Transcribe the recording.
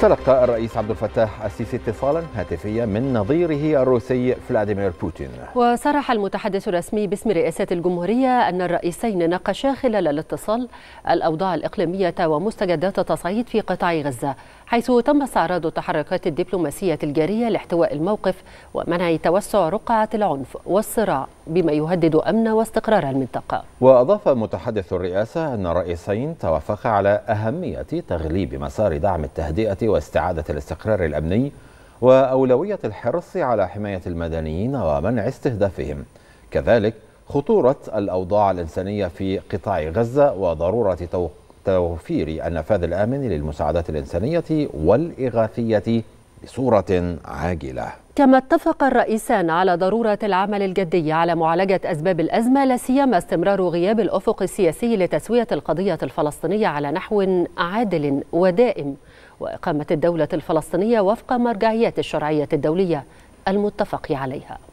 تلقى الرئيس عبد الفتاح السيسي اتصالا هاتفيا من نظيره الروسي فلاديمير بوتين وصرح المتحدث الرسمي باسم رئاسة الجمهورية أن الرئيسين ناقشا خلال الاتصال الأوضاع الإقليمية ومستجدات التصعيد في قطاع غزة حيث تم استعراض التحركات الدبلوماسية الجارية لاحتواء الموقف ومنع توسع رقعة العنف والصراع بما يهدد أمن واستقرار المنطقة وأضاف متحدث الرئاسة أن الرئيسين توافقا على أهمية تغليب مسار دعم التهدئة واستعادة الاستقرار الأمني وأولوية الحرص على حماية المدنيين ومنع استهدافهم كذلك خطورة الأوضاع الإنسانية في قطاع غزة وضرورة توفير النفاذ الآمن للمساعدات الإنسانية والإغاثية بصورة عاجلة كما اتفق الرئيسان على ضرورة العمل الجدي على معالجة أسباب الأزمة لاسيما استمرار غياب الأفق السياسي لتسوية القضية الفلسطينية على نحو عادل ودائم وإقامة الدولة الفلسطينية وفق مرجعيات الشرعية الدولية المتفق عليها